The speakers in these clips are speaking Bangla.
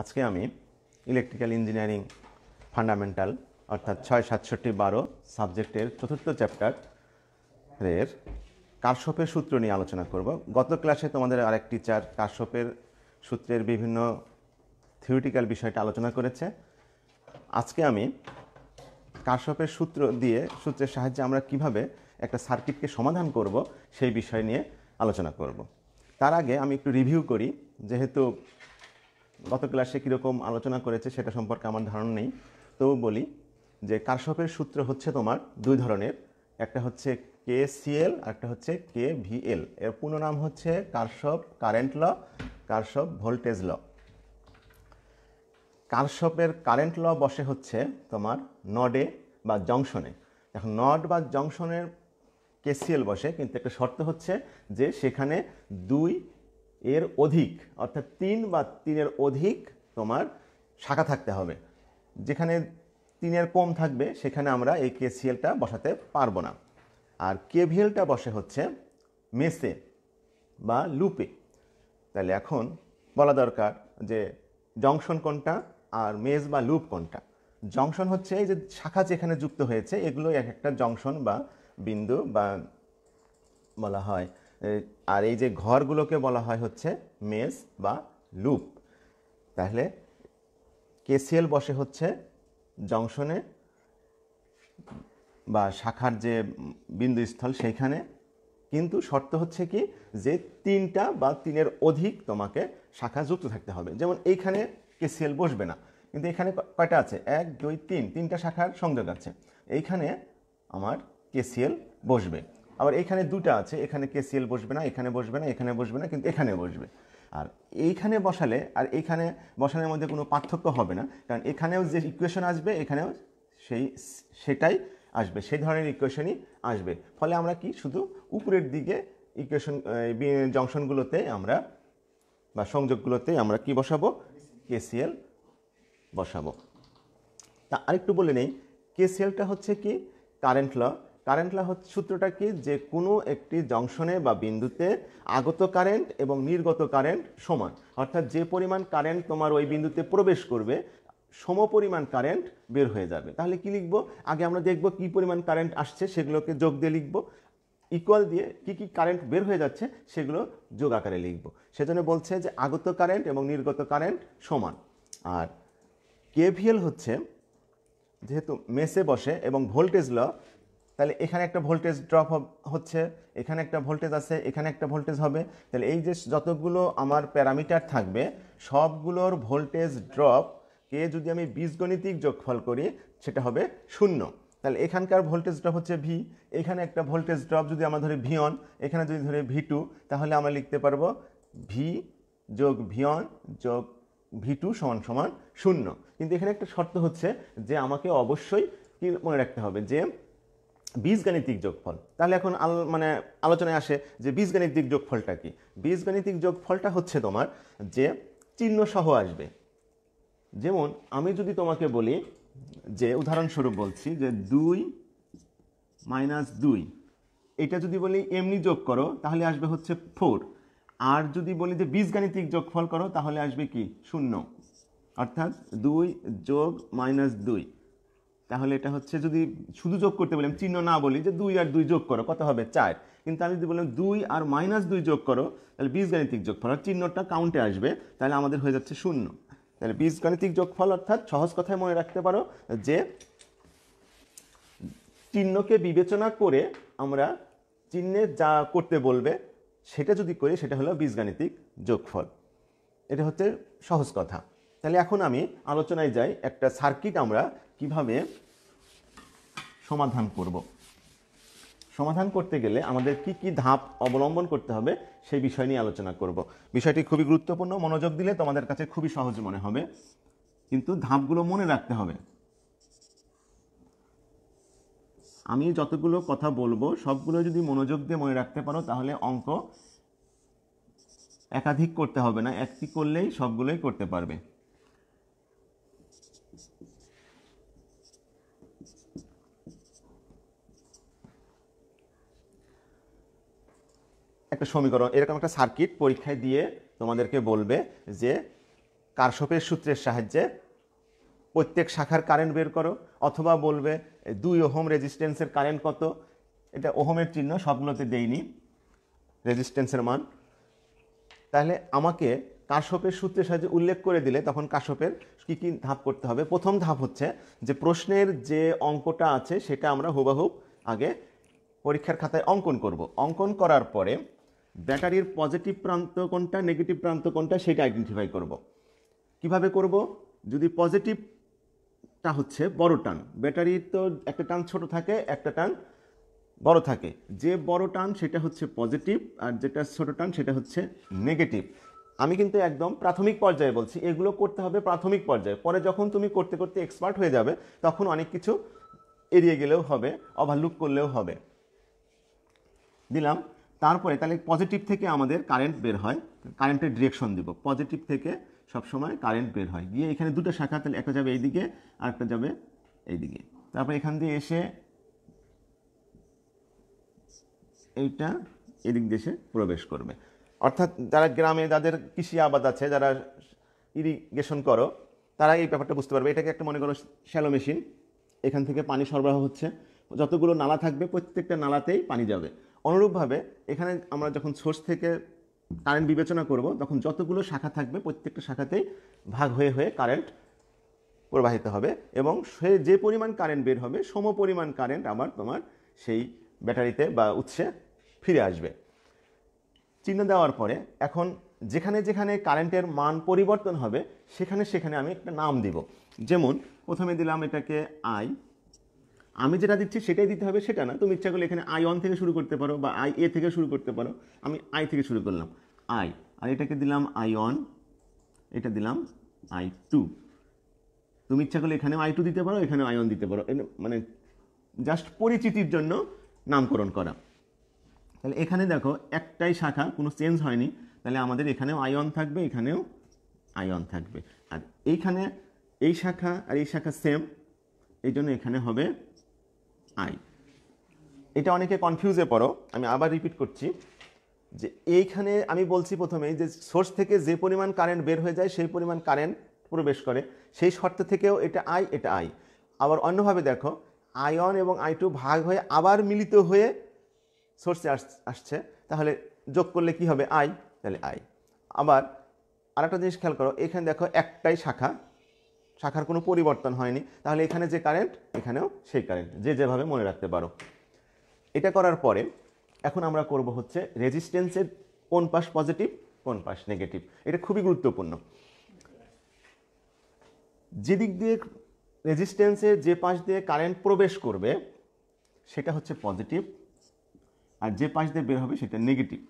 আজকে আমি ইলেকট্রিক্যাল ইঞ্জিনিয়ারিং ফান্ডামেন্টাল অর্থাৎ ছয় সাতষট্টি বারো সাবজেক্টের চতুর্থ চ্যাপ্টার এর কাশ্যপের সূত্র নিয়ে আলোচনা করব গত ক্লাসে তোমাদের আরেক টিচার কাশ্যপের সূত্রের বিভিন্ন থিওরিটিক্যাল বিষয়টা আলোচনা করেছে আজকে আমি কাশ্যপের সূত্র দিয়ে সূত্রের সাহায্যে আমরা কিভাবে একটা সার্কিটকে সমাধান করব সেই বিষয় নিয়ে আলোচনা করব তার আগে আমি একটু রিভিউ করি যেহেতু গত ক্লাসে কীরকম আলোচনা করেছে সেটা সম্পর্কে আমার ধারণা নেই তবু বলি যে কারশপের সূত্র হচ্ছে তোমার দুই ধরনের একটা হচ্ছে কে সিএল একটা হচ্ছে কে ভিএল এর পূর্ণ নাম হচ্ছে Kirchhoff current law Kirchhoff voltage law কারশপের কারেন্ট ল বসে হচ্ছে তোমার নডে বা জংশনে এখন নড বা জংশনের কেসিএল বসে কিন্তু একটা শর্ত হচ্ছে যে সেখানে দুই এর অধিক অর্থাৎ তিন বা তিনের অধিক তোমার শাখা থাকতে হবে যেখানে তিনের কম থাকবে সেখানে আমরা এই কেসিএলটা বসাতে পারবো না আর কেভিএলটা বসে হচ্ছে মেসে বা লুপে তাহলে এখন বলা দরকার যে জংশন কোনটা আর মেজ বা লুপ কোনটা জংশন হচ্ছে এই যে শাখা যেখানে যুক্ত হয়েছে এগুলো এক একটা জংশন বা বিন্দু বা বলা হয় আর এই যে ঘরগুলোকে বলা হয় হচ্ছে মেস বা লুপ তাহলে কেসিএল বসে হচ্ছে জংশনে বা শাখার যে বিন্দুস্থল সেইখানে কিন্তু শর্ত হচ্ছে কি যে তিনটা বা তিনের অধিক তোমাকে শাখা যুক্ত থাকতে হবে যেমন এইখানে কেসিএল বসবে না কিন্তু এখানে কয়টা আছে এক দুই তিন তিনটা শাখার সংযোগ আছে এইখানে আমার কেসিএল বসবে আবার এখানে দুটা আছে এখানে কেসিএল বসবে না এখানে বসবে না এখানে বসবে না কিন্তু এখানে বসবে আর এইখানে বসালে আর এখানে বসানোর মধ্যে কোনো পার্থক্য হবে না কারণ এখানেও যে ইকুয়েশন আসবে এখানেও সেই সেটাই আসবে সেই ধরনের ইকুয়েশনই আসবে ফলে আমরা কি শুধু উপরের দিকে ইকুয়েশন জংশনগুলোতে আমরা বা সংযোগগুলোতে আমরা কি বসাবো কেসিএল বসাবো তা আরেকটু বলে নেই কেসিএলটা হচ্ছে কি কারেন্ট ল কারেন্ট লা হচ্ছে সূত্রটা কি যে কোনো একটি জংশনে বা বিন্দুতে আগত কারেন্ট এবং নির্গত কারেন্ট সমান অর্থাৎ যে পরিমাণ কারেন্ট তোমার ওই বিন্দুতে প্রবেশ করবে সম পরিমাণ কারেন্ট বের হয়ে যাবে তাহলে কি লিখবো আগে আমরা দেখব কি পরিমাণ কারেন্ট আসছে সেগুলোকে যোগ দিয়ে লিখবো ইকুয়াল দিয়ে কি কি কারেন্ট বের হয়ে যাচ্ছে সেগুলো যোগ আকারে লিখব সেজন্য বলছে যে আগত কারেন্ট এবং নির্গত কারেন্ট সমান আর কেভিএল হচ্ছে যেহেতু মেসে বসে এবং ভোল্টেজ ল তাহলে এখানে একটা ভোল্টেজ ড্রপ হচ্ছে এখানে একটা ভোল্টেজ আছে এখানে একটা ভোল্টেজ হবে তাহলে এই যে যতগুলো আমার প্যারামিটার থাকবে সবগুলোর ভোল্টেজ ড্রপকে যদি আমি বীজগণিতিক যোগফল করি সেটা হবে শূন্য তাহলে এখানকার ভোল্টেজ ড্রপ হচ্ছে ভি এখানে একটা ভোল্টেজ ড্রপ যদি আমার ধরে ভিওন এখানে যদি ধরে ভি টু তাহলে আমরা লিখতে পারবো ভি যোগ ভিওন যোগ ভি টু সমান সমান শূন্য কিন্তু এখানে একটা শর্ত হচ্ছে যে আমাকে অবশ্যই কি মনে রাখতে হবে যে বীজগাণিতিক যোগফল তাহলে এখন আল মানে আলোচনায় আসে যে বীজগাণিতিক যোগফলটা কি বীজগাণিতিক যোগফলটা হচ্ছে তোমার যে চিহ্ন সহ আসবে যেমন আমি যদি তোমাকে বলি যে উদাহরণস্বরূপ বলছি যে দুই মাইনাস দুই এটা যদি বলি এমনি যোগ করো তাহলে আসবে হচ্ছে ফোর আর যদি বলি যে বীজগাণিতিক যোগফল করো তাহলে আসবে কি শূন্য অর্থাৎ দুই যোগ মাইনাস দুই তাহলে এটা হচ্ছে যদি শুধু যোগ করতে বললাম চিহ্ন না বলি যে দুই আর দুই যোগ করো কত হবে চার কিন্তু আমি যদি বললাম দুই আর মাইনাস দুই যোগ করো তাহলে বীজগাণিতিক যোগফল আর চিহ্নটা কাউন্টে আসবে তাহলে আমাদের হয়ে যাচ্ছে শূন্য তাহলে বীজগাণিতিক যোগফল অর্থাৎ সহজ কথায় মনে রাখতে পারো যে চিহ্নকে বিবেচনা করে আমরা চিহ্নে যা করতে বলবে সেটা যদি করি সেটা হলো বীজগাণিতিক যোগফল এটা হচ্ছে সহজ কথা তাহলে এখন আমি আলোচনায় যাই একটা সার্কিট আমরা কিভাবে সমাধান করব সমাধান করতে গেলে আমাদের কি কি ধাপ অবলম্বন করতে হবে সেই বিষয় নিয়ে আলোচনা করব বিষয়টি খুবই গুরুত্বপূর্ণ মনোযোগ দিলে তোমাদের কাছে খুবই সহজ মনে হবে কিন্তু ধাপগুলো মনে রাখতে হবে আমি যতগুলো কথা বলবো সবগুলো যদি মনোযোগ দিয়ে মনে রাখতে পারো তাহলে অঙ্ক একাধিক করতে হবে না একটি করলেই সবগুলোই করতে পারবে একটা সমীকরণ এরকম একটা সার্কিট পরীক্ষায় দিয়ে তোমাদেরকে বলবে যে কারশপের সূত্রের সাহায্যে প্রত্যেক শাখার কারেন্ট বের করো অথবা বলবে দুই ওহম রেজিস্ট্যান্সের কারেন্ট কত এটা ওহমের চিহ্ন সবগুলোতে দেইনি রেজিস্ট্যান্সের মান তাহলে আমাকে কাশপের সূত্রের সাহায্যে উল্লেখ করে দিলে তখন কাশপের কী কী ধাপ করতে হবে প্রথম ধাপ হচ্ছে যে প্রশ্নের যে অঙ্কটা আছে সেটা আমরা হুবাহুব আগে পরীক্ষার খাতায় অঙ্কন করব অঙ্কন করার পরে ব্যাটারির পজিটিভ প্রান্ত কোনটা নেগেটিভ প্রান্ত কোনটা সেটা আইডেন্টিফাই করব। কিভাবে করব যদি পজিটিভটা হচ্ছে বড় টান ব্যাটারির তো একটা টান ছোট থাকে একটা টান বড় থাকে যে বড় টান সেটা হচ্ছে পজিটিভ আর যেটা ছোট টান সেটা হচ্ছে নেগেটিভ আমি কিন্তু একদম প্রাথমিক পর্যায়ে বলছি এগুলো করতে হবে প্রাথমিক পর্যায়ে পরে যখন তুমি করতে করতে এক্সপার্ট হয়ে যাবে তখন অনেক কিছু এড়িয়ে গেলেও হবে ওভারলুক করলেও হবে দিলাম তারপরে তাহলে পজিটিভ থেকে আমাদের কারেন্ট বের হয় কারেন্টের ডিরেকশন দেব পজিটিভ থেকে সব সময় কারেন্ট বের হয় গিয়ে এখানে দুটো শাখা তাহলে একটা যাবে এইদিকে আর একটা যাবে এইদিকে তারপরে এখান দিয়ে এসে এইটা এদিক দেশে প্রবেশ করবে অর্থাৎ যারা গ্রামে যাদের কৃষি আবাদ আছে যারা ইরিগেশন করো তারা এই ব্যাপারটা বুঝতে পারবে এটাকে একটা মনে করো শ্যালো মেশিন এখান থেকে পানি সরবরাহ হচ্ছে যতগুলো নালা থাকবে প্রত্যেকটা নালাতেই পানি যাবে অনুরূপভাবে এখানে আমরা যখন সোর্স থেকে কারেন্ট বিবেচনা করব তখন যতগুলো শাখা থাকবে প্রত্যেকটা শাখাতেই ভাগ হয়ে হয়ে কারেন্ট প্রবাহিত হবে এবং সে যে পরিমাণ কারেন্ট বের হবে সম পরিমাণ কারেন্ট আবার তোমার সেই ব্যাটারিতে বা উৎসে ফিরে আসবে চিহ্ন দেওয়ার পরে এখন যেখানে যেখানে কারেন্টের মান পরিবর্তন হবে সেখানে সেখানে আমি একটা নাম দিব যেমন প্রথমে দিলাম এটাকে আই আমি যেটা দিচ্ছি সেটাই দিতে হবে সেটা না তুমি ইচ্ছা করলে এখানে আই ওয়ান থেকে শুরু করতে পারো বা আই এ থেকে শুরু করতে পারো আমি আই থেকে শুরু করলাম আই আর এটাকে দিলাম আই ওয়ান এটা দিলাম আই টু তুমি ইচ্ছা করলে এখানেও আই টু দিতে পারো এখানেও আই ওয়ান দিতে পারো মানে জাস্ট পরিচিতির জন্য নামকরণ করা তাহলে এখানে দেখো একটাই শাখা কোনো চেঞ্জ হয়নি তাহলে আমাদের এখানেও আই ওয়ান থাকবে এখানেও আই ওয়ান থাকবে আর এইখানে এই শাখা আর এই শাখা সেম এই জন্য এখানে হবে আই এটা অনেকে কনফিউজে পড়ো আমি আবার রিপিট করছি যে এইখানে আমি বলছি প্রথমেই যে সোর্স থেকে যে পরিমাণ কারেন্ট বের হয়ে যায় সেই পরিমাণ কারেন্ট প্রবেশ করে সেই শর্ত থেকেও এটা আই এটা আই আবার অন্যভাবে দেখো আই আয়ন এবং আই টু ভাগ হয়ে আবার মিলিত হয়ে সোর্সে আসছে তাহলে যোগ করলে কি হবে আই তাহলে আই আবার আরেকটা জিনিস খেয়াল করো এখানে দেখো একটাই শাখা শাখার কোনো পরিবর্তন হয়নি তাহলে এখানে যে কারেন্ট এখানেও সেই কারেন্ট যে যেভাবে মনে রাখতে পারো এটা করার পরে এখন আমরা করব হচ্ছে রেজিস্ট্যান্সের কোন পাশ পজিটিভ কোন পাশ নেগেটিভ এটা খুবই গুরুত্বপূর্ণ যেদিক দিয়ে রেজিস্ট্যান্সে যে পাশ দিয়ে কারেন্ট প্রবেশ করবে সেটা হচ্ছে পজিটিভ আর যে পাশ দিয়ে বের হবে সেটা নেগেটিভ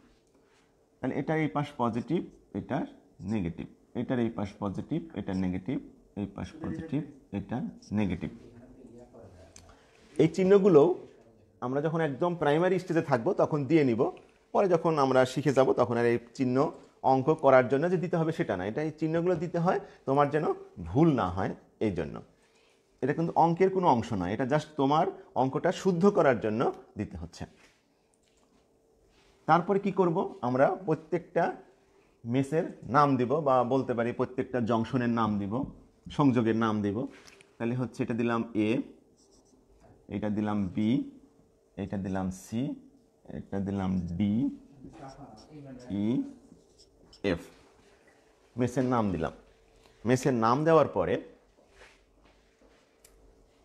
মানে তাহলে এটার এই পাশ পজিটিভ এটার নেগেটিভ এটার এই পাশ পজিটিভ এটা নেগেটিভ এই পাশ পজিটিভ এটা নেগেটিভ এই চিহ্নগুলো আমরা যখন একদম প্রাইমারি স্টেজে থাকবো তখন দিয়ে নিব পরে যখন আমরা শিখে যাব তখন আর এই চিহ্ন অঙ্ক করার জন্য যে দিতে হবে সেটা না এটা এই চিহ্নগুলো দিতে হয় তোমার যেন ভুল না হয় এই জন্য এটা কিন্তু অঙ্কের কোনো অংশ নয় এটা জাস্ট তোমার অঙ্কটা শুদ্ধ করার জন্য দিতে হচ্ছে তারপরে কি করব আমরা প্রত্যেকটা মেসের নাম দিব বা বলতে পারি প্রত্যেকটা জংশনের নাম দিব সংযোগের নাম দেব তাহলে হচ্ছে এটা দিলাম এ এটা দিলাম বি এটা দিলাম সি এটা দিলাম ডি ই এফ মেসের নাম দিলাম মেসের নাম দেওয়ার পরে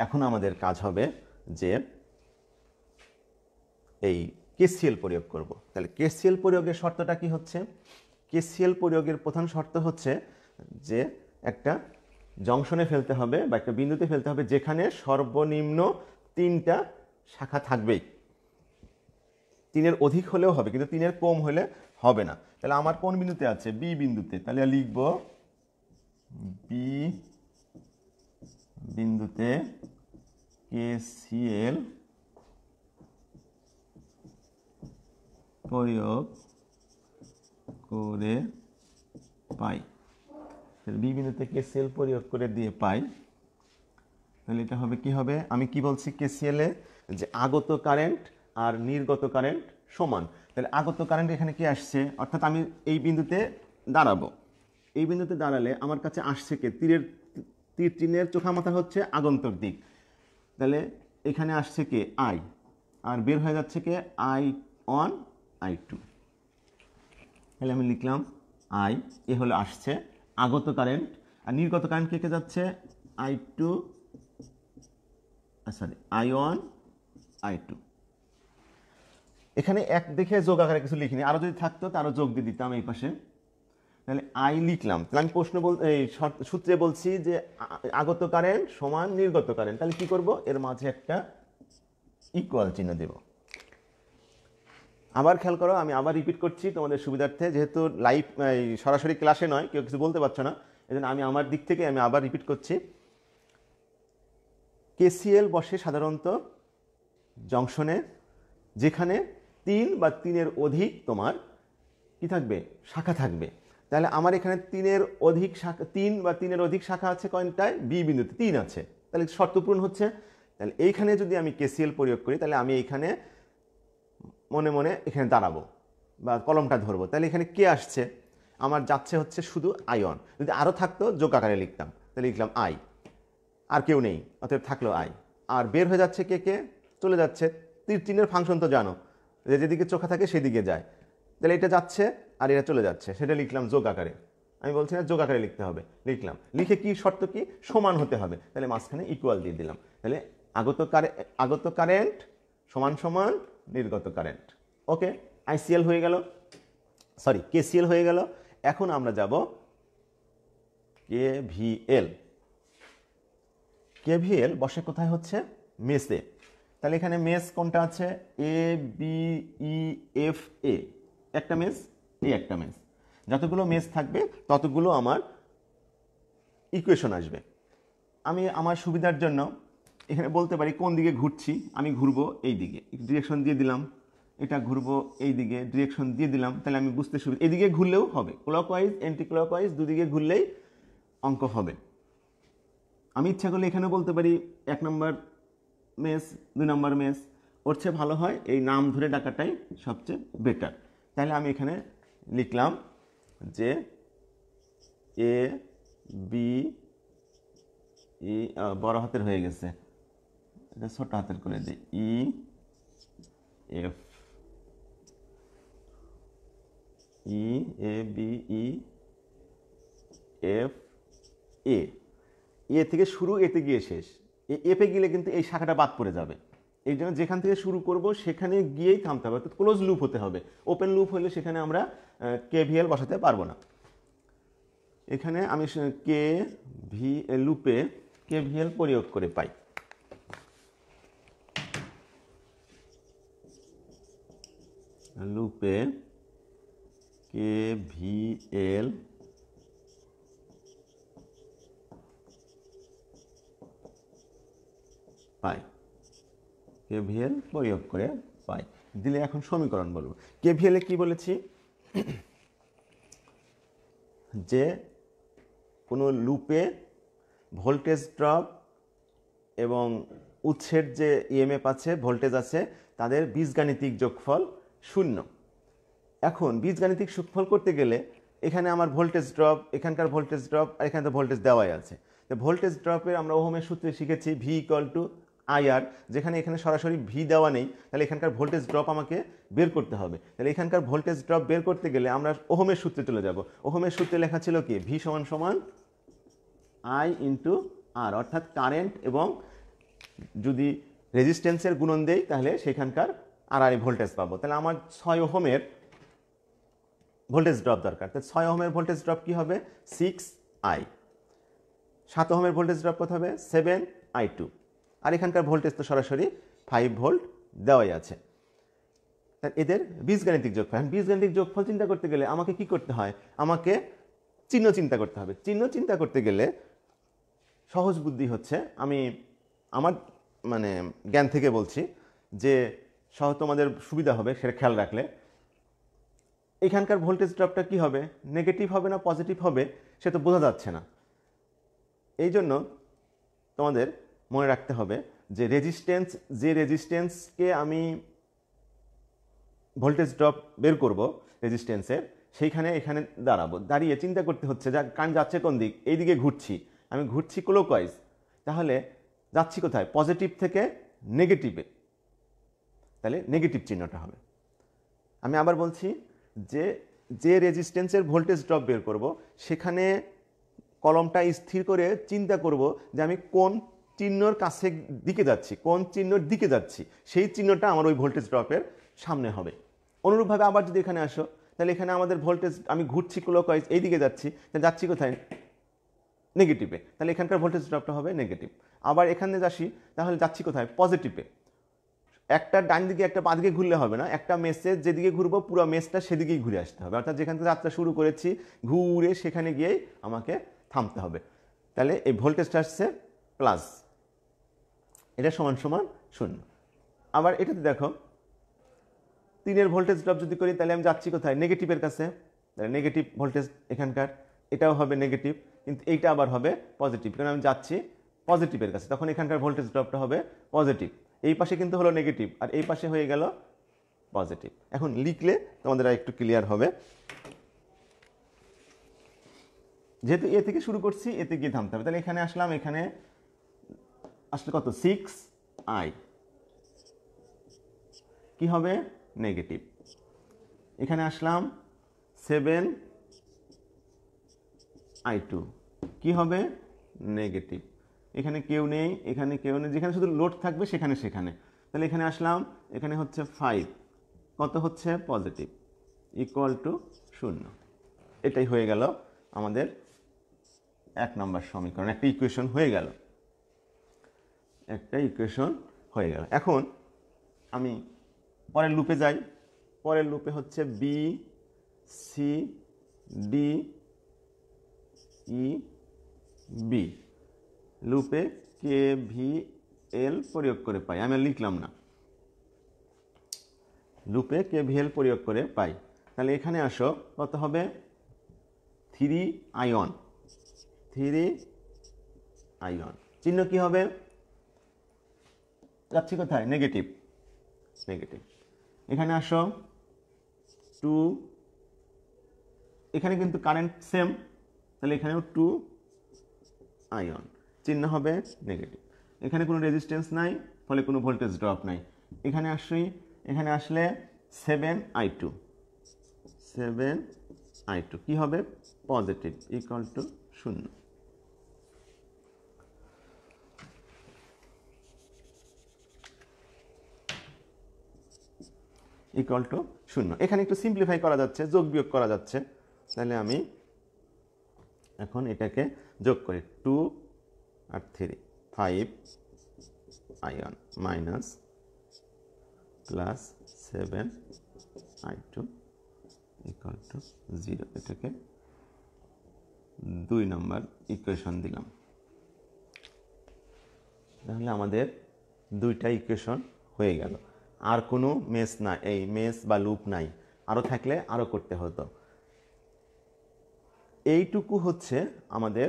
এখন আমাদের কাজ হবে যে এই কেসিএল প্রয়োগ করব তাহলে কেসিএল প্রয়োগের শর্তটা কি হচ্ছে কেসিএল প্রয়োগের প্রধান শর্ত হচ্ছে যে একটা জংশনে ফেলতে হবে বা একটা বিন্দুতে ফেলতে হবে যেখানে সর্বনিম্ন তিনটা শাখা থাকবেই তিনের অধিক হলেও হবে কিন্তু তিনের কম হলে হবে না তাহলে আমার কোন বিন্দুতে আছে বি বিন্দুতে তাহলে লিখব বি বিন্দুতে কে এল প্রয়োগ করে পাই বিভিন্ন থেকে সেল প্রয়োগ করে দিয়ে পাই তাহলে এটা হবে কি হবে আমি কি বলছি কেসিএলে যে আগত কারেন্ট আর নির্গত কারেন্ট সমান তাহলে আগত কারেন্ট এখানে কি আসছে অর্থাৎ আমি এই বিন্দুতে দাঁড়াবো এই বিন্দুতে দাঁড়ালে আমার কাছে আসছে কে তীরের তীর চিহ্নের চোখামাথা হচ্ছে আগন্তর দিক তাহলে এখানে আসছে কে আই আর বের হয়ে যাচ্ছে কে আই ওয়ান আই টু তাহলে আমি লিখলাম আই এ হলো আসছে আগত কারেন্ট আর নির্গত কারেন্ট কে কে যাচ্ছে I two sorry I one I two এখানে এক দেখে যোগ আকারে কিছু লিখিনি আরও যদি থাকতো তারও যোগ দিয়ে দিতাম এই পাশে তাহলে আই লিখলাম তাহলে আমি প্রশ্ন বল এই সূত্রে বলছি যে আগত কারেন্ট সমান নির্গত কারেন্ট তাহলে কী করবো এর মাঝে একটা ইকুয়াল চিহ্ন দেবো আবার খেয়াল করো আমি আবার রিপিট করছি তোমাদের সুবিধার্থে যেহেতু লাইভ সরাসরি ক্লাসে নয় কেউ কিছু বলতে পারছো না এজন্য আমি আমার দিক থেকে আমি আবার রিপিট করছি কেসিএল বসে সাধারণত জংশনে যেখানে তিন বা তিনের অধিক তোমার কি থাকবে শাখা থাকবে তাহলে আমার এখানে তিনের অধিক শাখা তিন বা তিনের অধিক শাখা আছে কয়েনটায় বি বিন্দুতে তিন আছে তাহলে শর্ত পূরণ হচ্ছে তাহলে এইখানে যদি আমি কেসিএল প্রয়োগ করি তাহলে আমি এইখানে মনে মনে এখানে দাঁড়াবো বা কলমটা ধরবো তাহলে এখানে কে আসছে আমার যাচ্ছে হচ্ছে শুধু আয়ন যদি আরও থাকতো যোগ আকারে লিখতাম তাহলে লিখলাম আই আর কেউ নেই অতএব থাকলো আই আর বের হয়ে যাচ্ছে কে কে চলে যাচ্ছে তীর চিহ্নের ফাংশন তো জানো যে যেদিকে চোখা থাকে সেদিকে যায় তাহলে এটা যাচ্ছে আর এটা চলে যাচ্ছে সেটা লিখলাম যোগ আকারে আমি বলছি না যোগ আকারে লিখতে হবে লিখলাম লিখে কি শর্ত কি সমান হতে হবে তাহলে মাঝখানে ইকুয়াল দিয়ে দিলাম তাহলে আগত কারে আগত কারেন্ট সমান সমান নির্গত কারেন্ট ওকে আইসিএল হয়ে গেল সরি কেসিএল হয়ে গেল এখন আমরা যাব কে ভি কেভিএল বসে কোথায় হচ্ছে মেসে তাহলে এখানে মেস কোনটা আছে এ বি ই এফ এ একটা মেস এ একটা মেস যতগুলো মেস থাকবে ততগুলো আমার ইকুয়েশন আসবে আমি আমার সুবিধার জন্য এখানে বলতে পারি কোন দিকে ঘুরছি আমি ঘুরবো এই দিকে ডিরেকশন দিয়ে দিলাম এটা ঘুরবো এই দিকে ডিরেকশন দিয়ে দিলাম তাহলে আমি বুঝতে সুবিধা এদিকে ঘুরলেও হবে ক্লকওয়াইজ অ্যান্টি ক্লকওয়াইজ দুদিকে ঘুরলেই অঙ্ক হবে আমি ইচ্ছা করলে এখানে বলতে পারি এক নম্বর মেস দুই নম্বর মেস ওর চেয়ে ভালো হয় এই নাম ধরে ডাকাটাই সবচেয়ে বেটার তাহলে আমি এখানে লিখলাম যে এ বি ই বড় হাতের হয়ে গেছে এটা ছোট হাতের করে দিই E F E A B E F A A থেকে শুরু এতে গিয়ে শেষ এ এফে গেলে কিন্তু এই শাখাটা বাদ পড়ে যাবে এই জন্য যেখান থেকে শুরু করব সেখানে গিয়েই থামতে হবে অর্থাৎ ক্লোজ লুপ হতে হবে ওপেন লুপ হলে সেখানে আমরা কেভিএল বসাতে পারবো না এখানে আমি কে ভি লুপে কেভিএল প্রয়োগ করে পাই লুপে কে ভি এল পাই এল প্রয়োগ করে পাই দিলে এখন সমীকরণ বলবো এলে কি বলেছি যে কোনো লুপে ভোল্টেজ ড্রপ এবং উৎসের যে ইএমএফ e আছে ভোল্টেজ আছে তাদের বীজগাণিতিক যোগফল শূন্য এখন বীজগাণিতিক সুফল করতে গেলে এখানে আমার ভোল্টেজ ড্রপ এখানকার ভোল্টেজ ড্রপ আর এখানে তো ভোল্টেজ দেওয়াই আছে তো ভোল্টেজ ড্রপের আমরা ওহমের সূত্রে শিখেছি ভি ইকুয়াল টু আইআর যেখানে এখানে সরাসরি ভি দেওয়া নেই তাহলে এখানকার ভোল্টেজ ড্রপ আমাকে বের করতে হবে তাহলে এখানকার ভোল্টেজ ড্রপ বের করতে গেলে আমরা ওহমের সূত্রে চলে যাব ওহমের সূত্রে লেখা ছিল কি ভি সমান সমান আই ইন্টু আর অর্থাৎ কারেন্ট এবং যদি রেজিস্ট্যান্সের গুণন দেই তাহলে সেখানকার আর আর ভোল্টেজ পাবো তাহলে আমার ছয় ওহমের ভোল্টেজ ড্রপ দরকার তাহলে ছয় ওহমের ভোল্টেজ ড্রপ কী হবে সিক্স আই সাত ওহমের ভোল্টেজ ড্রপ কত হবে সেভেন আই টু আর এখানকার ভোল্টেজ তো সরাসরি ফাইভ ভোল্ট দেওয়াই আছে এদের বীজগাণিতিক যোগফল বীজগাণিতিক যোগফল চিন্তা করতে গেলে আমাকে কি করতে হয় আমাকে চিহ্ন চিন্তা করতে হবে চিহ্ন চিন্তা করতে গেলে সহজ বুদ্ধি হচ্ছে আমি আমার মানে জ্ঞান থেকে বলছি যে সহ তোমাদের সুবিধা হবে সেটা খেয়াল রাখলে এখানকার ভোল্টেজ ড্রপটা কি হবে নেগেটিভ হবে না পজিটিভ হবে সে তো বোঝা যাচ্ছে না এই জন্য তোমাদের মনে রাখতে হবে যে রেজিস্ট্যান্স যে রেজিস্ট্যান্সকে আমি ভোল্টেজ ড্রপ বের করব রেজিস্ট্যান্সের সেইখানে এখানে দাঁড়াবো দাঁড়িয়ে চিন্তা করতে হচ্ছে যা কান যাচ্ছে কোন দিক এই দিকে ঘুরছি আমি ঘুরছি ক্লোকওয়াইজ তাহলে যাচ্ছি কোথায় পজিটিভ থেকে নেগেটিভে তাহলে নেগেটিভ চিহ্নটা হবে আমি আবার বলছি যে যে রেজিস্ট্যান্সের ভোল্টেজ ড্রপ বের করব সেখানে কলমটা স্থির করে চিন্তা করব যে আমি কোন চিহ্নর কাছে দিকে যাচ্ছি কোন চিহ্নর দিকে যাচ্ছি সেই চিহ্নটা আমার ওই ভোল্টেজ ড্রপের সামনে হবে অনুরূপভাবে আবার যদি এখানে আসো তাহলে এখানে আমাদের ভোল্টেজ আমি ঘুরছি ক্লোকওয়াইজ এই দিকে যাচ্ছি তাহলে যাচ্ছি কোথায় নেগেটিভে তাহলে এখানকার ভোল্টেজ ড্রপটা হবে নেগেটিভ আবার এখানে যাসি তাহলে যাচ্ছি কোথায় পজিটিভে একটা ডান দিকে একটা পা দিকে ঘুরলে হবে না একটা মেসে যেদিকে ঘুরবো পুরো মেসটা সেদিকেই ঘুরে আসতে হবে অর্থাৎ যেখান থেকে যাত্রা শুরু করেছি ঘুরে সেখানে গিয়েই আমাকে থামতে হবে তাহলে এই ভোল্টেজটা আসছে প্লাস এটা সমান সমান শূন্য আবার এটাতে দেখো তিনের ভোল্টেজ ড্রপ যদি করি তাহলে আমি যাচ্ছি কোথায় নেগেটিভের কাছে তাহলে নেগেটিভ ভোল্টেজ এখানকার এটাও হবে নেগেটিভ কিন্তু এইটা আবার হবে পজিটিভ কারণ আমি যাচ্ছি পজিটিভের কাছে তখন এখানকার ভোল্টেজ ড্রপটা হবে পজিটিভ এই পাশে কিন্তু হলো নেগেটিভ আর এই পাশে হয়ে গেল পজিটিভ এখন লিখলে তোমাদের আর একটু ক্লিয়ার হবে যেহেতু এ থেকে শুরু করছি এতে গিয়ে থামতে হবে তাহলে এখানে আসলাম এখানে আসলে কত সিক্স আই কি হবে নেগেটিভ এখানে আসলাম সেভেন আই টু কী হবে নেগেটিভ এখানে কেউ নেই এখানে কেউ নেই যেখানে শুধু লোড থাকবে সেখানে সেখানে তাহলে এখানে আসলাম এখানে হচ্ছে ফাইভ কত হচ্ছে পজিটিভ ইকুয়াল টু শূন্য এটাই হয়ে গেল আমাদের এক নম্বর সমীকরণ একটা ইকুয়েশন হয়ে গেল একটা ইকুয়েশন হয়ে গেল এখন আমি পরের লুপে যাই পরের লুপে হচ্ছে B C D E B লুপে কে ভি এল প্রয়োগ করে পাই আমি লিখলাম না লুপে কে ভি এল প্রয়োগ করে পাই তাহলে এখানে আসো কত হবে থ্রি আয়ন থ্রি আয়ন চিহ্ন কি হবে যাচ্ছি কোথায় নেগেটিভ নেগেটিভ এখানে আসো টু এখানে কিন্তু কারেন্ট সেম তাহলে এখানেও টু আয়ন চিহ্ন হবে নেগেটিভ এখানে কোনো রেজিস্ট্যান্স নাই ফলে কোনো ভোল্টেজ ড্রপ নাই এখানে আসি এখানে আসলে seven I two seven I two কী হবে পজিটিভ ইকাল টু শূন্য ইকাল টু শূন্য এখানে একটু সিম্পলিফাই করা যাচ্ছে যোগ বিয়োগ করা যাচ্ছে তাহলে আমি এখন এটাকে যোগ করি টু আর three five I one minus plus seven I two equal to zero এটাকে দুই নম্বর ইকুয়েশন দিলাম তাহলে আমাদের দুইটা ইকুয়েশন হয়ে গেল আর কোনো মেস না এই মেস বা লুপ নাই আরও থাকলে আরও করতে হতো এইটুকু হচ্ছে আমাদের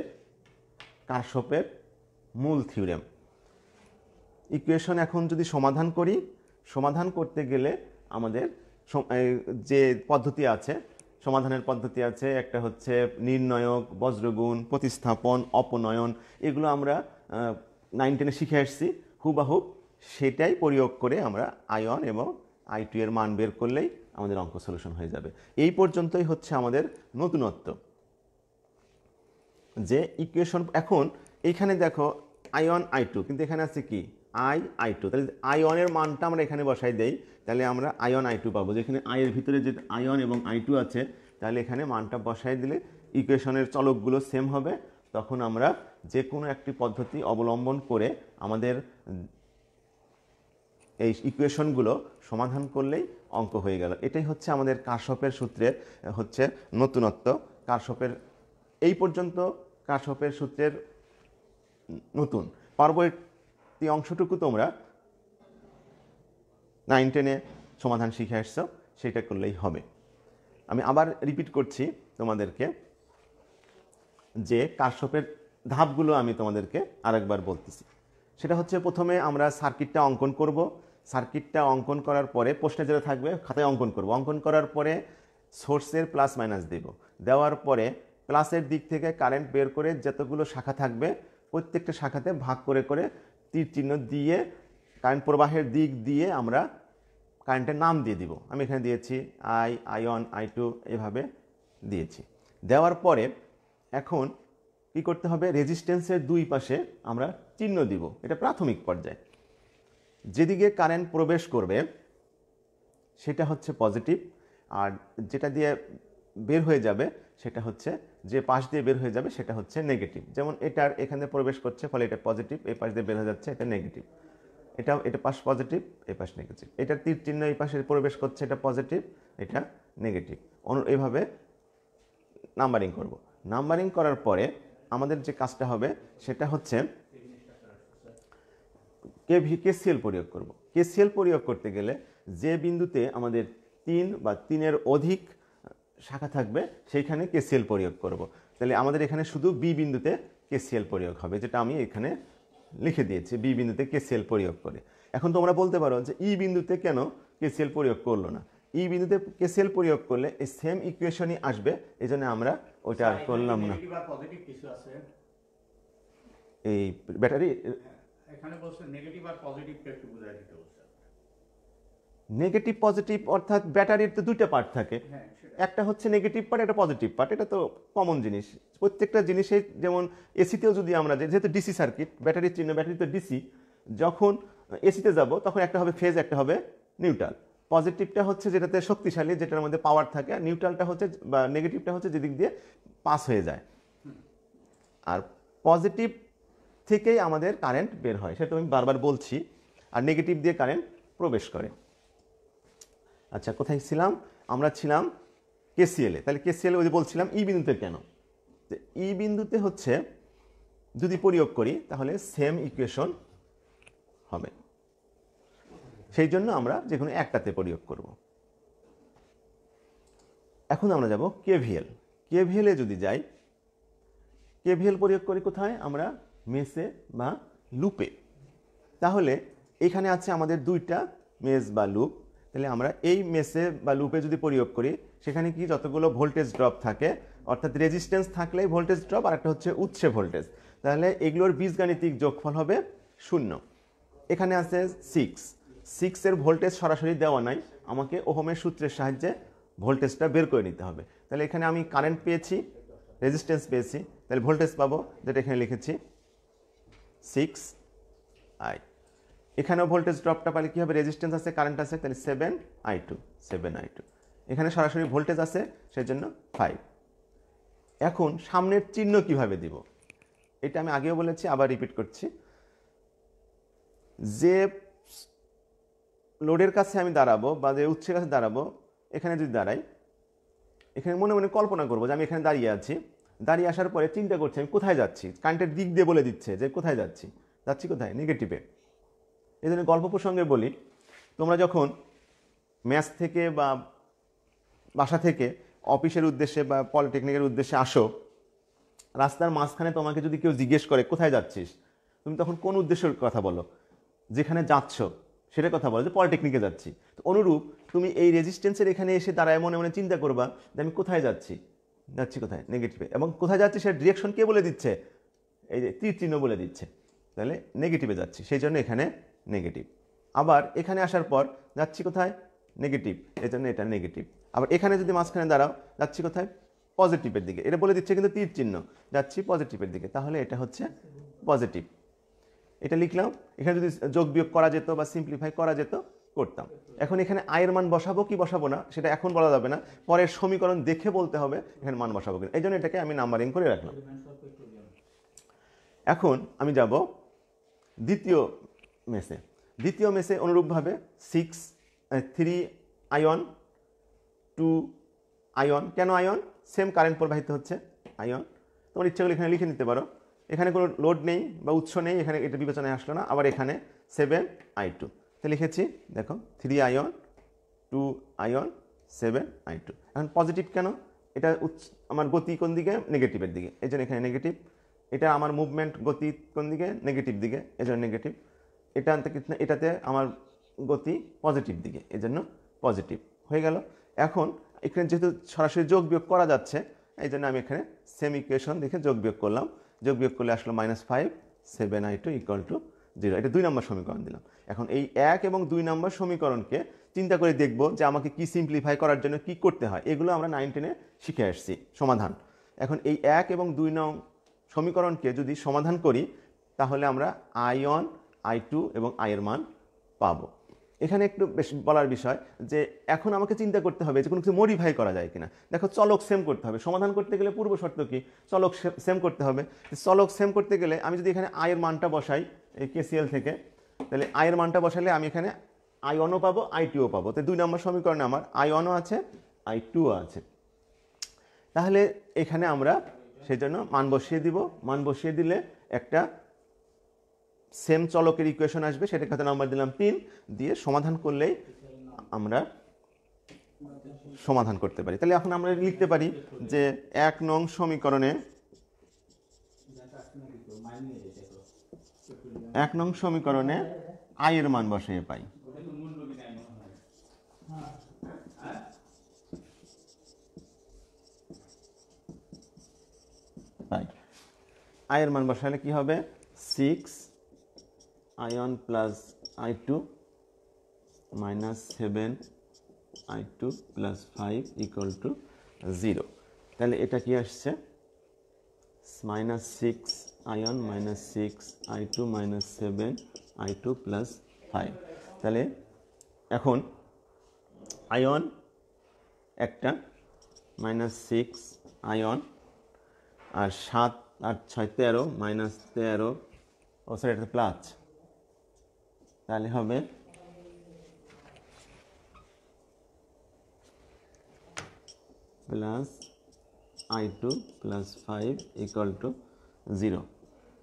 কারশপের মূল থিওরেম ইকুয়েশন এখন যদি সমাধান করি সমাধান করতে গেলে আমাদের যে পদ্ধতি আছে সমাধানের পদ্ধতি আছে একটা হচ্ছে নির্ণয়ক বজ্রগুণ প্রতিস্থাপন অপনয়ন এগুলো আমরা নাইন টেনে শিখে আসছি হুবাহুব সেটাই প্রয়োগ করে আমরা আয়ন এবং আই টু এর মান বের করলেই আমাদের অঙ্ক সলিউশন হয়ে যাবে এই পর্যন্তই হচ্ছে আমাদের নতুনত্ব যে ইকুয়েশন এখন এইখানে দেখো ওয়ান আই টু কিন্তু এখানে আছে কি আই আই টু তাহলে ওয়ানের মানটা আমরা এখানে বসাই দেই তাহলে আমরা ওয়ান আই টু পাবো যেখানে আইয়ের ভিতরে যে ওয়ান এবং আই টু আছে তাহলে এখানে মানটা বসাই দিলে ইকুয়েশনের চলকগুলো সেম হবে তখন আমরা যে কোনো একটি পদ্ধতি অবলম্বন করে আমাদের এই ইকুয়েশনগুলো সমাধান করলেই অঙ্ক হয়ে গেল এটাই হচ্ছে আমাদের কাশপের সূত্রের হচ্ছে নতুনত্ব কাশপের এই পর্যন্ত কাশপের সূত্রের নতুন পরবর্তী অংশটুকু তোমরা নাইন টেনে সমাধান শিখে আসছো সেটা করলেই হবে আমি আবার রিপিট করছি তোমাদেরকে যে কারশপের ধাপগুলো আমি তোমাদেরকে আরেকবার বলতেছি সেটা হচ্ছে প্রথমে আমরা সার্কিটটা অঙ্কন করব সার্কিটটা অঙ্কন করার পরে প্রশ্নে যেটা থাকবে খাতায় অঙ্কন করব অঙ্কন করার পরে সোর্সের প্লাস মাইনাস দেব দেওয়ার পরে প্লাসের দিক থেকে কারেন্ট বের করে যতগুলো শাখা থাকবে প্রত্যেকটা শাখাতে ভাগ করে করে তীর চিহ্ন দিয়ে কারেন্ট প্রবাহের দিক দিয়ে আমরা কারেন্টের নাম দিয়ে দিব আমি এখানে দিয়েছি I I one I two এভাবে দিয়েছি দেওয়ার পরে এখন কি করতে হবে রেজিস্ট্যান্সের দুই পাশে আমরা চিহ্ন দিব এটা প্রাথমিক পর্যায়ে যেদিকে কারেন্ট প্রবেশ করবে সেটা হচ্ছে পজিটিভ আর যেটা দিয়ে বের হয়ে যাবে সেটা হচ্ছে যে পাশ দিয়ে বের হয়ে যাবে সেটা হচ্ছে নেগেটিভ যেমন এটার এখানে প্রবেশ করছে ফলে এটা পজিটিভ এই পাশ দিয়ে বের হয়ে যাচ্ছে এটা নেগেটিভ এটা এটা পাশ পজিটিভ এই পাশ নেগেটিভ এটা তীর চিহ্ন এই পাশে প্রবেশ করছে এটা পজিটিভ এটা নেগেটিভ অনু এভাবে নাম্বারিং করব নাম্বারিং করার পরে আমাদের যে কাজটা হবে সেটা হচ্ছে কে ভি কেসিএল প্রয়োগ করব কেসিএল প্রয়োগ করতে গেলে যে বিন্দুতে আমাদের তিন বা তিনের অধিক শাখা থাকবে সেইখানে কেসিএল প্রয়োগ করব। তাহলে আমাদের এখানে শুধু বি বিন্দুতে কেসিএল প্রয়োগ হবে যেটা আমি এখানে লিখে দিয়েছি বি বিন্দুতে কেসিএল প্রয়োগ করে এখন তোমরা বলতে পারো যে ই বিন্দুতে কেন কেসিএল প্রয়োগ করলো না ই বিন্দুতে কেসিএল প্রয়োগ করলে এই সেম ইকুয়েশনই আসবে এই জন্য আমরা ওইটা আর করলাম না এই ব্যাটারি হ্যাঁ, এখানে বলছে নেগেটিভ আর পজিটিভ দিতে নেগেটিভ পজিটিভ অর্থাৎ ব্যাটারির তো দুইটা পার্ট থাকে হ্যাঁ, একটা হচ্ছে নেগেটিভ পার্ট একটা পজিটিভ পার্ট এটা তো কমন জিনিস প্রত্যেকটা জিনিসে যেমন এসিতেও যদি আমরা যেহেতু ডিসি সার্কিট ব্যাটারির চিহ্ন ব্যাটারি তো ডিসি যখন এসিতে যাব তখন একটা হবে ফেজ একটা হবে নিউট্রাল পজিটিভটা হচ্ছে যেটাতে শক্তিশালী যেটার মধ্যে পাওয়ার থাকে আর নিউট্রালটা হচ্ছে বা নেগেটিভটা হচ্ছে যেদিক দিয়ে পাস হয়ে যায় আর পজিটিভ থেকেই আমাদের কারেন্ট বের হয় সেটা আমি বারবার বলছি আর নেগেটিভ দিয়ে কারেন্ট প্রবেশ করে আচ্ছা কোথায় ছিলাম আমরা ছিলাম কেসিএলে তাহলে কেসিএলে ওই যে বলছিলাম ই বিন্দুতে কেন ই বিন্দুতে হচ্ছে যদি প্রয়োগ করি তাহলে সেম ইকুয়েশন হবে সেই জন্য আমরা যে কোনো একটাতে প্রয়োগ করব এখন আমরা যাব কেভিএল কেভিএলে যদি যাই কেভিএল প্রয়োগ করি কোথায় আমরা মেসে বা লুপে তাহলে এখানে আছে আমাদের দুইটা মেস বা লুপ তাহলে আমরা এই মেসে বা লুপে যদি প্রয়োগ করি সেখানে কি যতগুলো ভোল্টেজ ড্রপ থাকে অর্থাৎ রেজিস্ট্যান্স থাকলেই ভোল্টেজ ড্রপ আর একটা হচ্ছে উচ্ছে ভোল্টেজ তাহলে এগুলোর বীজগাণিতিক যোগফল হবে শূন্য এখানে আছে সিক্স সিক্সের ভোল্টেজ সরাসরি দেওয়া নাই আমাকে ওহমের সূত্রের সাহায্যে ভোল্টেজটা বের করে নিতে হবে তাহলে এখানে আমি কারেন্ট পেয়েছি রেজিস্ট্যান্স পেয়েছি তাহলে ভোল্টেজ পাবো যেটা এখানে লিখেছি সিক্স আই এখানেও ভোল্টেজ ড্রপটা পালে কী হবে রেজিস্ট্যান্স আছে কারেন্ট আছে তাহলে seven I two seven I two এখানে সরাসরি ভোল্টেজ আছে সেজন্য ফাইভ এখন সামনের চিহ্ন কিভাবে দিব এটা আমি আগেও বলেছি আবার রিপিট করছি যে লোডের কাছে আমি দাঁড়াবো বা যে উৎসের কাছে দাঁড়াবো এখানে যদি দাঁড়াই এখানে মনে মনে কল্পনা করবো যে আমি এখানে দাঁড়িয়ে আছি দাঁড়িয়ে আসার পরে চিন্তা করছি আমি কোথায় যাচ্ছি কারেন্টের দিক দিয়ে বলে দিচ্ছে যে কোথায় যাচ্ছি যাচ্ছি কোথায় নেগেটিভে এই জন্য গল্প প্রসঙ্গে বলি তোমরা যখন ম্যাচ থেকে বা বাসা থেকে অফিসের উদ্দেশ্যে বা পলিটেকনিকের উদ্দেশ্যে আসো রাস্তার মাঝখানে তোমাকে যদি কেউ জিজ্ঞেস করে কোথায় যাচ্ছিস তুমি তখন কোন উদ্দেশ্যের কথা বলো যেখানে যাচ্ছ সেটা কথা বলো যে পলিটেকনিকে যাচ্ছি তো অনুরূপ তুমি এই রেজিস্ট্যান্সের এখানে এসে দাঁড়ায় মনে মনে চিন্তা করবা যে আমি কোথায় যাচ্ছি যাচ্ছি কোথায় নেগেটিভে এবং কোথায় যাচ্ছি সেটা ডিরেকশন কে বলে দিচ্ছে এই যে তীর চিহ্ন বলে দিচ্ছে তাহলে নেগেটিভে যাচ্ছি সেই জন্য এখানে নেগেটিভ আবার এখানে আসার পর যাচ্ছি কোথায় নেগেটিভ এই জন্য এটা নেগেটিভ আবার এখানে যদি মাঝখানে দাঁড়াও যাচ্ছি কোথায় পজিটিভের দিকে এটা বলে দিচ্ছে কিন্তু তীর চিহ্ন যাচ্ছি পজিটিভের দিকে তাহলে এটা হচ্ছে পজিটিভ এটা লিখলাম এখানে যদি যোগ বিয়োগ করা যেত বা সিম্পলিফাই করা যেত করতাম এখন এখানে আয়ের মান বসাবো কি বসাবো না সেটা এখন বলা যাবে না পরের সমীকরণ দেখে বলতে হবে এখানে মান বসাবো কিনা এই জন্য এটাকে আমি নাম্বারিং করে রাখলাম এখন আমি যাব দ্বিতীয় মেসে দ্বিতীয় মেসে অনুরূপভাবে six three I one two I one কেন আয়ন সেম কারেন্ট প্রবাহিত হচ্ছে আয়ন তোমার ইচ্ছা করলে এখানে লিখে নিতে পারো এখানে কোনো লোড নেই বা উৎস নেই এখানে এটা বিবেচনায় আসলো না আবার এখানে সেভেন আই টু তো লিখেছি দেখো three I one two I one seven I two এখন পজিটিভ কেন এটা আমার গতি কোন দিকে নেগেটিভের দিকে এই জন্য এখানে নেগেটিভ এটা আমার মুভমেন্ট গতি কোন দিকে নেগেটিভ দিকে এই জন্য নেগেটিভ এটা এটাতে আমার গতি পজিটিভ দিকে এজন্য পজিটিভ হয়ে গেল এখন এখানে যেহেতু সরাসরি যোগ বিয়োগ করা যাচ্ছে এই জন্য আমি এখানে সেম ইকুয়েশন দেখে যোগ বিয়োগ করলাম যোগ বিয়োগ করলে আসলো minus five seven I two equal to zero এটা দুই নম্বর সমীকরণ দিলাম এখন এই এক এবং দুই নম্বর সমীকরণকে চিন্তা করে দেখব যে আমাকে কি সিম্পলিফাই করার জন্য কি করতে হয় এগুলো আমরা নাইন টেনে শিখে আসছি সমাধান এখন এই এক এবং দুই নং সমীকরণকে যদি সমাধান করি তাহলে আমরা আই ওয়ান আই টু এবং আইয়ের মান পাবো এখানে একটু বেশ বলার বিষয় যে এখন আমাকে চিন্তা করতে হবে যে কোনো কিছু মডিফাই করা যায় কিনা দেখো চলক সেম করতে হবে সমাধান করতে গেলে পূর্ব শর্ত কি চলক সেম করতে হবে চলক সেম করতে গেলে আমি যদি এখানে আয়ের মানটা বসাই এই কেসিএল থেকে তাহলে আয়ের মানটা বসালে আমি এখানে আই ওয়ানও পাবো আই টুও পাবো তো দুই নম্বর সমীকরণে আমার আই ওয়ানও আছে আই টুও আছে তাহলে এখানে আমরা সেই জন্য মান বসিয়ে দিব মান বসিয়ে দিলে একটা সেম চলকের ইকুয়েশন আসবে সেটাকে হয়তো নাম্বার দিলাম তিন দিয়ে সমাধান করলেই আমরা সমাধান করতে পারি তাহলে এখন আমরা লিখতে পারি যে এক নং সমীকরণে এক নং সমীকরণে আয়ের মান বসিয়ে পাই আয়ের মান বসালে কি হবে six i1 plus i2 minus 7 i2 plus 5 equal to 0 তাহলে এটা কি আসছে minus six I one minus six I two minus seven I two plus five তাহলে এখন আয়ন একটা মাইনাস সিক্স আয়ন আর সাত আর ছয় তেরো মাইনাস তেরো ও স্যার এটা প্লাস তাহলে হবে plus I two plus five equal to zero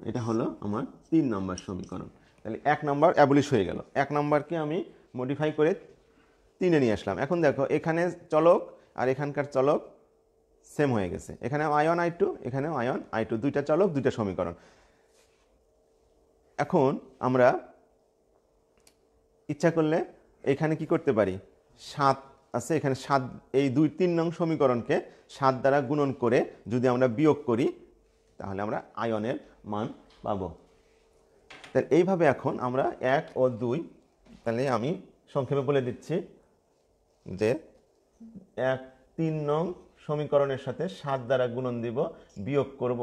এটা হলো আমার তিন নম্বর সমীকরণ তাহলে এক নম্বর অ্যাবলিশ হয়ে গেল এক নম্বরকে আমি মডিফাই করে তিনে নিয়ে আসলাম এখন দেখো এখানে চলক আর এখানকার চলক সেম হয়ে গেছে এখানেও আয়ন আই টু এখানেও আয়ন আই টু দুইটা চলক দুইটা সমীকরণ এখন আমরা ইচ্ছা করলে এখানে কি করতে পারি সাত আছে এখানে সাত এই দুই তিন নং সমীকরণকে সাত দ্বারা গুণন করে যদি আমরা বিয়োগ করি তাহলে আমরা আয়নের মান পাব তাহলে এইভাবে এখন আমরা এক ও দুই তাহলে আমি সংক্ষেপে বলে দিচ্ছি যে এক তিন নং সমীকরণের সাথে সাত দ্বারা গুণন দিব বিয়োগ করব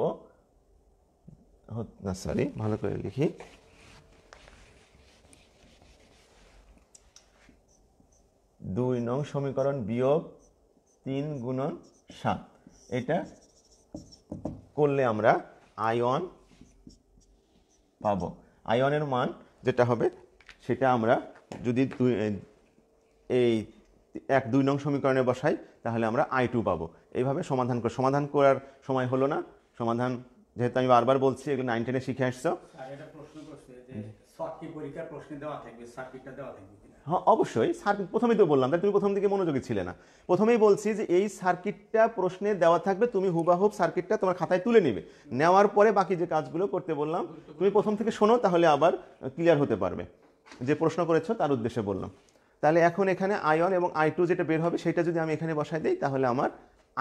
না সরি ভালো করে লিখি দুই নং সমীকরণ বিয়োগ তিন গুণন সাত এটা করলে আমরা আয়ন পাব আয়নের মান যেটা হবে সেটা আমরা যদি এই এক দুই নং সমীকরণে বসাই তাহলে আমরা আই টু পাবো এইভাবে সমাধান কর সমাধান করার সময় হলো না সমাধান যেহেতু আমি বারবার বলছি এগুলো নাইন টেনে শিখে আসছো প্রশ্ন করছে পরীক্ষার প্রশ্ন দেওয়া থাকবে সার্কিটটা দেওয়া থাকবে হ্যাঁ অবশ্যই সার্কিট প্রথমেই তো বললাম তাই তুমি প্রথম দিকে মনোযোগী ছিলে না প্রথমেই বলছি যে এই সার্কিটটা প্রশ্নে দেওয়া থাকবে তুমি হুবাহুব সার্কিটটা তোমার খাতায় তুলে নেবে নেওয়ার পরে বাকি যে কাজগুলো করতে বললাম তুমি প্রথম থেকে শোনো তাহলে আবার ক্লিয়ার হতে পারবে যে প্রশ্ন করেছো তার উদ্দেশ্যে বললাম তাহলে এখন এখানে আয়ন এবং আই টু যেটা বের হবে সেটা যদি আমি এখানে বসাই দিই তাহলে আমার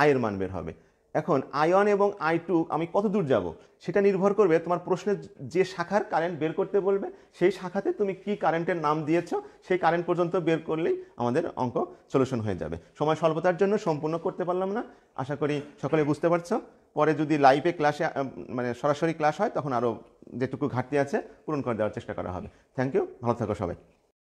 আয়ের মান বের হবে এখন আয়ন এবং আই টু আমি কত দূর যাব সেটা নির্ভর করবে তোমার প্রশ্নের যে শাখার কারেন্ট বের করতে বলবে সেই শাখাতে তুমি কি কারেন্টের নাম দিয়েছ সেই কারেন্ট পর্যন্ত বের করলেই আমাদের অঙ্ক সলিউশন হয়ে যাবে সময় স্বল্পতার জন্য সম্পূর্ণ করতে পারলাম না আশা করি সকলে বুঝতে পারছো পরে যদি লাইভে ক্লাসে মানে সরাসরি ক্লাস হয় তখন আরও যেটুকু ঘাটতি আছে পূরণ করে দেওয়ার চেষ্টা করা হবে থ্যাংক ইউ ভালো থাকো সবাই